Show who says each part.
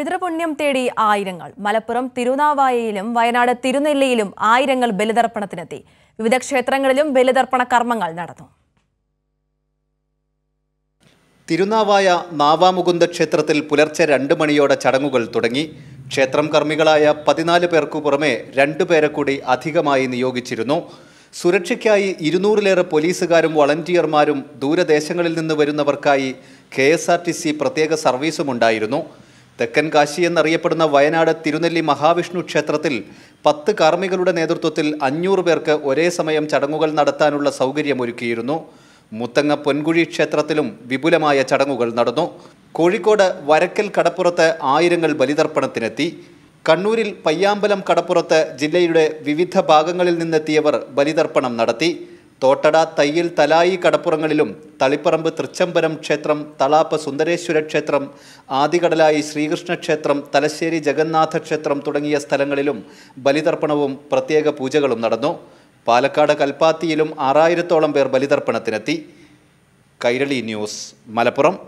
Speaker 1: പിതൃപുണ്യം തേടി ആയിരങ്ങൾ മലപ്പുറം തിരുനാവായയിലും വയനാട് തിരുനെല്ലിയിലും ആയിരങ്ങൾ ബലിതർപ്പണത്തിനെത്തി വിവിധ ക്ഷേത്രങ്ങളിലും ബലിതർപ്പണ കർമ്മങ്ങൾ നടന്നു
Speaker 2: തിരുനാവായ നാവാമുകുന്ദ ക്ഷേത്രത്തിൽ പുലർച്ചെ രണ്ട് മണിയോടെ ചടങ്ങുകൾ തുടങ്ങി ക്ഷേത്രം കർമ്മികളായ പതിനാല് പേർക്കു പുറമെ രണ്ടു പേരെ കൂടി അധികമായി നിയോഗിച്ചിരുന്നു സുരക്ഷയ്ക്കായി ഇരുന്നൂറിലേറെ പോലീസുകാരും വളണ്ടിയർമാരും ദൂരദേശങ്ങളിൽ നിന്ന് വരുന്നവർക്കായി K S R T C പ്രത്യേക സർവീസുമുണ്ടായിരുന്നു ഉണ്ടായിരുന്നു തെക്കൻ കാശി എന്നറിയപ്പെടുന്ന വയനാട് തിരുനെല്ലി മഹാവിഷ്ണു ക്ഷേത്രത്തിൽ പത്ത് കാർമ്മികളുടെ നേതൃത്വത്തിൽ അഞ്ഞൂറ് പേർക്ക് ഒരേ സമയം ചടങ്ങുകൾ നടത്താനുള്ള സൗകര്യമൊരുക്കിയിരുന്നു മുത്തങ്ങ പൊൻകുഴി ക്ഷേത്രത്തിലും വിപുലമായ ചടങ്ങുകൾ നടന്നു കോഴിക്കോട് വരക്കൽ കടപ്പുറത്ത് ആയിരങ്ങൾ ബലിതർപ്പണത്തിനെത്തി കണ്ണൂരിൽ പയ്യാമ്പലം കടപ്പുറത്ത് ജില്ലയുടെ വിവിധ ഭാഗങ്ങളിൽ നിന്നെത്തിയവർ ബലിതർപ്പണം നടത്തി തോട്ടട തയ്യിൽ തലായി കടപ്പുറങ്ങളിലും തളിപ്പറമ്പ് തൃച്ചംബരം ക്ഷേത്രം തളാപ്പ് സുന്ദരേശ്വര ക്ഷേത്രം ആദികടലായി ശ്രീകൃഷ്ണ ക്ഷേത്രം തലശ്ശേരി ജഗന്നാഥ ക്ഷേത്രം തുടങ്ങിയ സ്ഥലങ്ങളിലും ബലിതർപ്പണവും പ്രത്യേക പൂജകളും നടന്നു പാലക്കാട് കൽപ്പാത്തിയിലും ആറായിരത്തോളം പേർ ബലിതർപ്പണത്തിനെത്തി കൈരളി ന്യൂസ് മലപ്പുറം